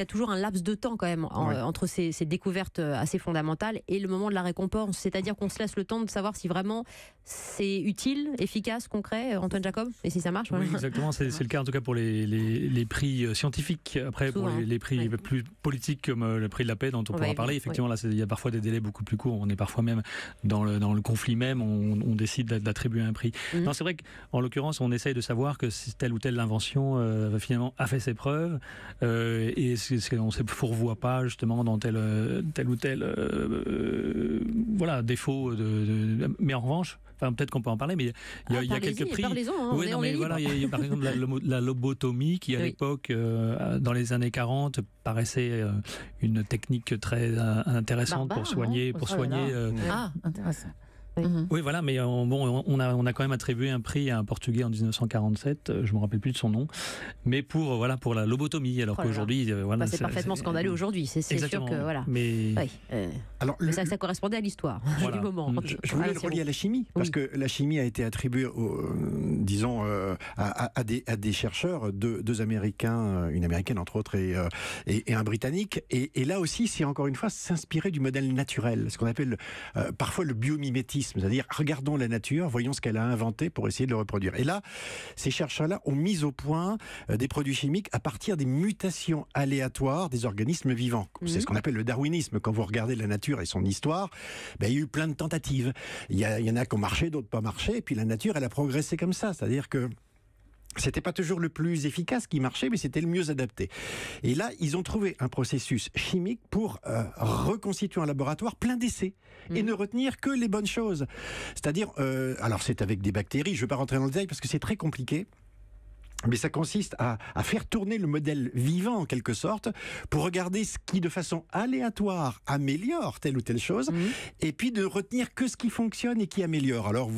il y a toujours un laps de temps quand même entre ces, découvertes euh, assez fondamentales et le moment de la récompense. C'est-à-dire qu'on se laisse le temps de savoir si vraiment c'est utile, efficace, concret, euh, Antoine Jacob, et si ça marche. Oui, exactement, c'est le cas en tout cas pour les, prix euh, scientifiques. Après, pour les, prix plus politiques comme le prix de la paix dont on, pourra parler, effectivement, là, il y a parfois des délais beaucoup plus courts. On est parfois même dans le, conflit même, on, décide d'attribuer un prix. Mhm. Non, c'est vrai qu'en l'occurrence, on essaye de savoir que telle ou telle invention finalement a fait ses preuves. Euh, et on ne se fourvoie pas justement dans tel, euh, tel ou tel euh, voilà, défaut. mais en revanche, enfin, peut-être qu'on peut en parler, mais il y a, ah, quelques prix. Hein, voilà, il y, a, par exemple la, lobotomie qui, à l'époque, euh, dans les années 40, paraissait une technique très intéressante pour hein, soigner, oh, pour soigner ah, intéressant. Mhm. Oui, voilà, mais euh, on, bon, on a, on a quand même attribué un prix à un Portugais en 1947, euh, je me rappelle plus de son nom, mais pour euh, voilà pour la lobotomie, alors oh qu'aujourd'hui, bah, c'est parfaitement scandaleux aujourd'hui, c'est sûr que voilà. Mais, alors, ça, correspondait à l'histoire du moment. Mm. Je, voulais ah, le à la chimie, parce que la chimie a été attribuée, disons, à, des, chercheurs, deux, Américains, une Américaine entre autres et, et, un Britannique, et, et là aussi, c'est encore une fois s'inspirer du modèle naturel, ce qu'on appelle parfois le biomimétisme c'est-à-dire regardons la nature, voyons ce qu'elle a inventé pour essayer de le reproduire. Et là, ces chercheurs-là ont mis au point euh, des produits chimiques à partir des mutations aléatoires des organismes vivants. Mhm. C'est ce qu'on appelle le darwinisme. Quand vous regardez la nature et son histoire, ben, il y a eu plein de tentatives. Il y, en a qui ont marché, d'autres pas marché, et puis la nature, elle a progressé comme ça, c'est-à-dire que c'était pas toujours le plus efficace qui marchait, mais c'était le mieux adapté. Et là, ils ont trouvé un processus chimique pour euh, reconstituer un laboratoire plein d'essais et mmh. ne retenir que les bonnes choses. C'est-à-dire, euh, alors c'est avec des bactéries, je ne vais pas rentrer dans le détail parce que c'est très compliqué mais ça consiste à, faire tourner le modèle vivant en quelque sorte pour regarder ce qui de façon aléatoire améliore telle ou telle chose mhm. et puis de retenir que ce qui fonctionne et qui améliore. Alors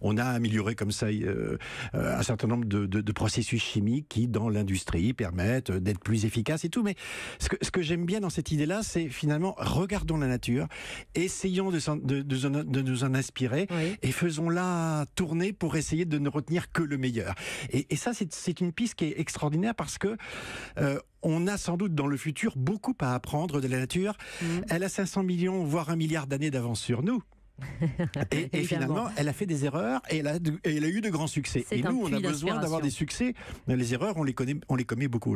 on, a amélioré comme ça euh, euh, un certain nombre de, processus chimiques qui dans l'industrie permettent d'être plus efficaces et tout, mais ce que, ce que j'aime bien dans cette idée-là, c'est finalement regardons la nature, essayons de, de, nous en inspirer et faisons-la tourner pour essayer de ne retenir que le meilleur. Et, et ça c'est c'est une piste qui est extraordinaire parce que euh, on a sans doute dans le futur beaucoup à apprendre de la nature. Mm. Elle a 500 millions, voire un milliard d'années d'avance sur nous. et, finalement, elle a fait des erreurs et elle a, et elle a eu de grands succès. Et nous, on a besoin d'avoir des succès. Les erreurs, on les, connaît, on les commet beaucoup.